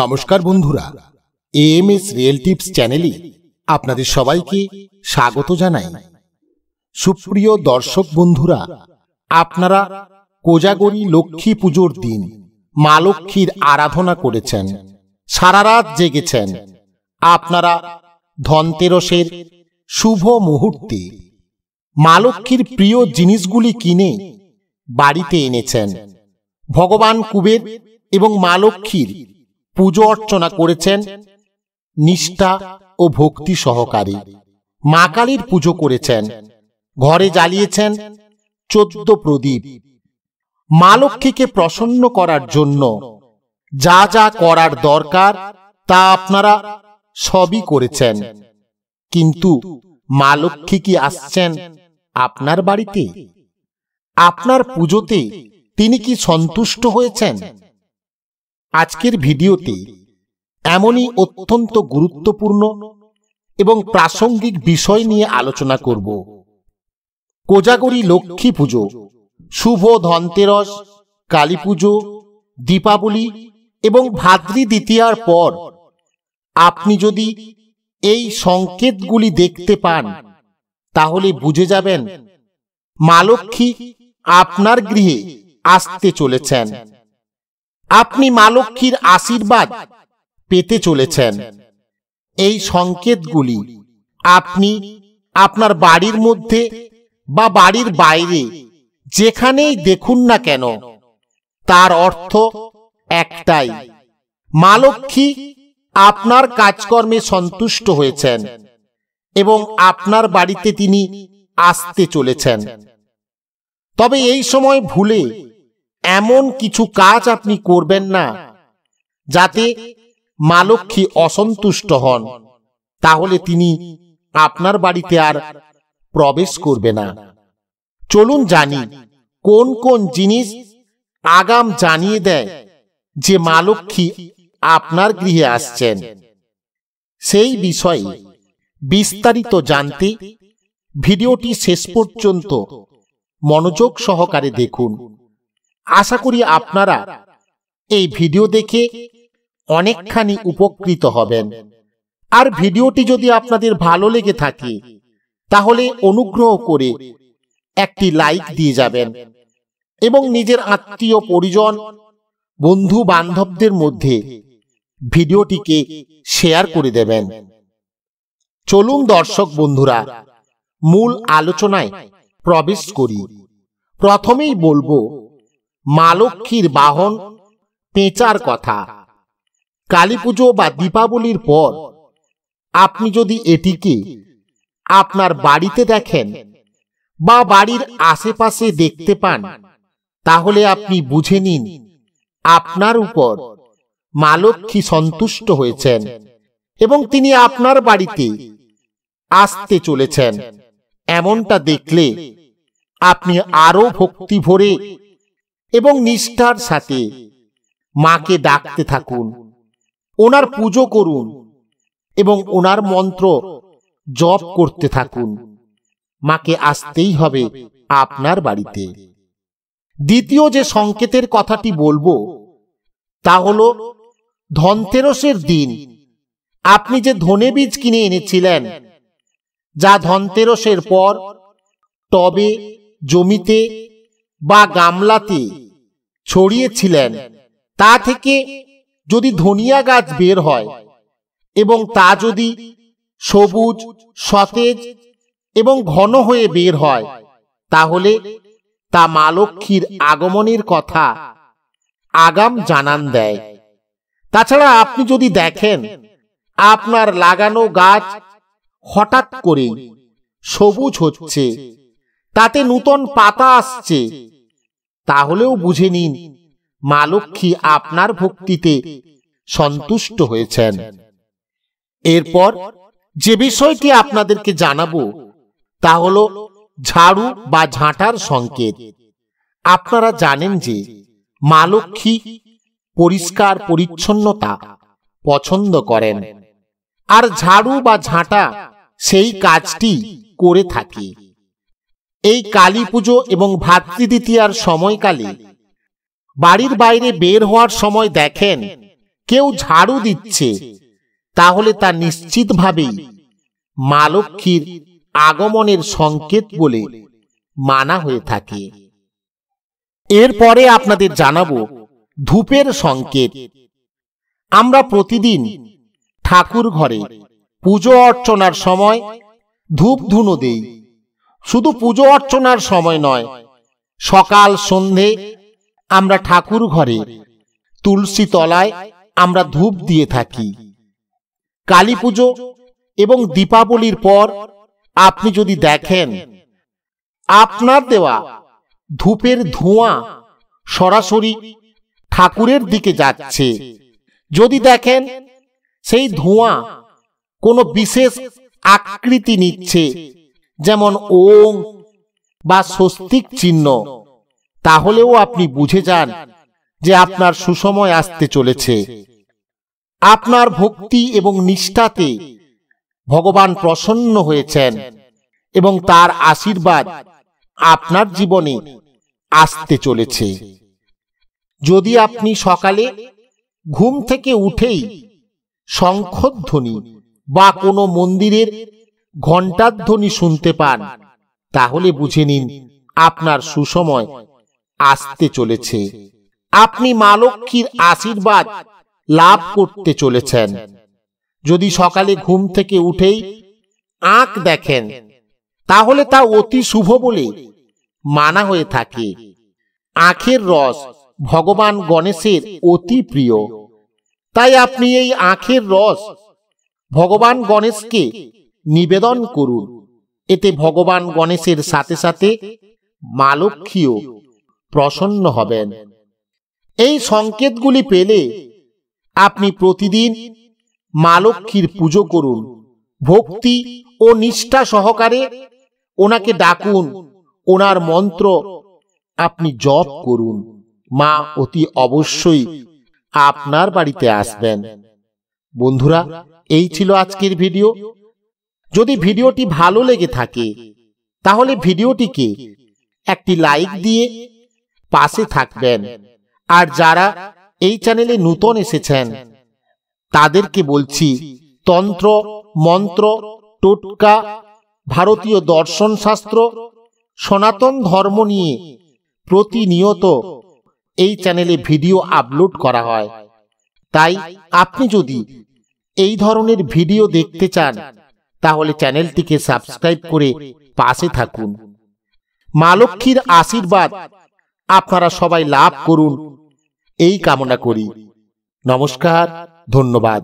নমস্কার বন্ধুরা M S real tips চ্যানেলে আপনাদের সবাইকে স্বাগত জানাই সুপ্রিয় দর্শক বন্ধুরা আপনারা কোজাগরি লক্ষ্মী পুজোর দিন মা লক্ষ্মীর আরাধনা করেছেন সারা রাত জেগেছেন আপনারা ধনতেরসের শুভ মুহূর্তে মা লক্ষ্মীর প্রিয় জিনিসগুলি কিনে বাড়িতে এনেছেন ভগবান কুবের এবং মা লক্ষ্মীর পুজো অর্চনা করেছেন নিষ্ঠা ও ভক্তি সহকারী মা কালীর পুজো করেছেন ঘরে জ্বালিয়েছেন চোদ্দ প্রদীপ মা লক্ষ্মীকে প্রসন্ন করার জন্য যা যা করার দরকার তা আপনারা সবই করেছেন কিন্তু মা লক্ষ্মী কি আসছেন আপনার বাড়িতে আপনার পুজোতে তিনি কি সন্তুষ্ট হয়েছেন আজকের ভিডিওতে এমনই অত্যন্ত গুরুত্বপূর্ণ এবং প্রাসঙ্গিক বিষয় নিয়ে আলোচনা করব কোজাগরি লক্ষ্মী পুজো শুভ ধনতেরস কালী পুজো দীপাবলি এবং ভাদ্রী দ্বিতীয়ার পর আপনি যদি এই সংকেতগুলি দেখতে পান তাহলে বুঝে যাবেন মা লক্ষ্মী আপনার গৃহে আসতে চলেছেন আপনি মা লক্ষ্মীর আশীর্বাদ পেতে চলেছেন এই সংকেতগুলি আপনি আপনার বাড়ির মধ্যে বা বাড়ির বাইরে যেখানেই দেখুন না কেন তার অর্থ একটাই মা লক্ষ্মী আপনার কাজকর্মে সন্তুষ্ট হয়েছেন এবং আপনার বাড়িতে তিনি আসতে চলেছেন তবে এই সময় ভুলে এমন কিছু কাজ আপনি করবেন না যাতে মা লক্ষ্মী অসন্তুষ্ট হন তাহলে তিনি আপনার বাড়িতে আর প্রবেশ করবে না চলুন জানি কোন কোন জিনিস আগাম জানিয়ে দেয় যে মা লক্ষ্মী আপনার গৃহে আসছেন সেই বিষয়ে বিস্তারিত জানতে ভিডিওটি শেষ পর্যন্ত মনোযোগ সহকারে দেখুন আশা করি আপনারা এই ভিডিও দেখে অনেকখানি উপকৃত হবেন আর ভিডিওটি যদি আপনাদের ভালো লেগে থাকে তাহলে অনুগ্রহ করে একটি লাইক দিয়ে যাবেন এবং নিজের আত্মীয় পরিজন বন্ধু বান্ধবদের মধ্যে ভিডিওটিকে শেয়ার করে দেবেন চলুন দর্শক বন্ধুরা মূল আলোচনায় প্রবেশ করি প্রথমেই বলবো মা লক্ষ্মীর বাহন পেঁচার কথা কালী পুজো বা দীপাবলির পর আপনি যদি এটিকে আপনার বাড়িতে দেখেন বা বাড়ির আশেপাশে দেখতে পান তাহলে আপনি বুঝে নিন আপনার উপর মা লক্ষ্মী সন্তুষ্ট হয়েছেন এবং তিনি আপনার বাড়িতে আসতে চলেছেন এমনটা দেখলে আপনি আরও ভক্তি ভরে এবং নিষ্ঠার সাথে মাকে ডাকতে থাকুন ওনার পুজো করুন এবং ওনার মন্ত্র জপ করতে থাকুন মাকে আসতেই হবে আপনার বাড়িতে দ্বিতীয় যে সংকেতের কথাটি বলবো তা হল ধনতেরসের দিন আপনি যে ধনে বীজ কিনে এনেছিলেন যা ধনতেরসের পর টবে জমিতে বা গামলাতে ছড়িয়েছিলেন তা থেকে যদি ধনিয়া গাছ বের হয় এবং তা যদি সবুজ সতেজ এবং ঘন হয়ে বের হয় তাহলে তা মা লক্ষ্মীর আগমনের কথা আগাম জানান দেয় তাছাড়া আপনি যদি দেখেন আপনার লাগানো গাছ হঠাৎ করেই সবুজ হচ্ছে তাতে নূতন পাতা আসছে তাহলেও বুঝে নিন মা লক্ষ্মী আপনার ভক্তিতে সন্তুষ্ট হয়েছেন এরপর যে বিষয়টি আপনাদেরকে জানাবো তা হল ঝাড়ু বা ঝাঁটার সংকেত আপনারা জানেন যে মা লক্ষ্মী পরিষ্কার পরিচ্ছন্নতা পছন্দ করেন আর ঝাড়ু বা ঝাঁটা সেই কাজটি করে থাকে এই কালী পুজো এবং ভাতৃদ্বিতীয়ার সময়কালে বাড়ির বাইরে বের হওয়ার সময় দেখেন কেউ ঝাড়ু দিচ্ছে তাহলে তা নিশ্চিতভাবেই মা লক্ষ্মীর আগমনের সংকেত বলে মানা হয়ে থাকে এরপরে আপনাদের জানাবো ধূপের সংকেত আমরা প্রতিদিন ঠাকুর ঘরে পুজো অর্চনার সময় ধূপ ধুনো দেই শুধু পুজো অর্চনার সময় নয় সকাল সন্ধে আমরা ঠাকুর ঘরে তুলসী তলায় আমরা ধূপ দিয়ে থাকি কালী পুজো এবং দীপাবলির পর আপনি যদি দেখেন আপনার দেওয়া ধূপের ধোঁয়া সরাসরি ঠাকুরের দিকে যাচ্ছে যদি দেখেন সেই ধোঁয়া কোনো বিশেষ আকৃতি নিচ্ছে যেমন ওং বা স্বস্তিক চিহ্ন তাহলেও আপনি বুঝে যান যে আপনার সুসময় আসতে চলেছে আপনার ভক্তি এবং নিষ্ঠাতে ভগবান প্রসন্ন হয়েছেন এবং তার আশীর্বাদ আপনার জীবনে আসতে চলেছে যদি আপনি সকালে ঘুম থেকে উঠেই শঙ্খধ্বনি বা কোনো মন্দিরের ঘণ্টার ধ্বনি শুনতে পান তাহলে বুঝে নিন আপনার সুসময় আসতে চলেছে আপনি মা লক্ষ্মীর আশীর্বাদ লাভ করতে চলেছেন যদি সকালে ঘুম থেকে উঠেই আঁক দেখেন তাহলে তা অতি শুভ বলে মানা হয়ে থাকে আখের রস ভগবান গণেশের অতি প্রিয় তাই আপনি এই আখের রস ভগবান গণেশকে নিবেদন করুন এতে ভগবান গণেশের সাথে সাথে মা লক্ষ্মীও প্রসন্ন হবেন এই সংকেতগুলি পেলে আপনি প্রতিদিন মা লক্ষ্মীর পুজো করুন ভক্তি ও নিষ্ঠা সহকারে ওনাকে ডাকুন ওনার মন্ত্র আপনি জপ করুন মা অতি অবশ্যই আপনার বাড়িতে আসবেন বন্ধুরা এই ছিল আজকের ভিডিও যদি ভিডিওটি ভালো লেগে থাকে তাহলে ভিডিওটিকে একটি লাইক দিয়ে পাশে থাকবেন আর যারা এই চ্যানেলে নূতন এসেছেন তাদেরকে বলছি তন্ত্র মন্ত্র টোটকা ভারতীয় দর্শন শাস্ত্র সনাতন ধর্ম নিয়ে প্রতিনিয়ত এই চ্যানেলে ভিডিও আপলোড করা হয় তাই আপনি যদি এই ধরনের ভিডিও দেখতে চান তাহলে চ্যানেলটিকে সাবস্ক্রাইব করে পাশে থাকুন মা লক্ষ্মীর আশীর্বাদ আপনারা সবাই লাভ করুন এই কামনা করি নমস্কার ধন্যবাদ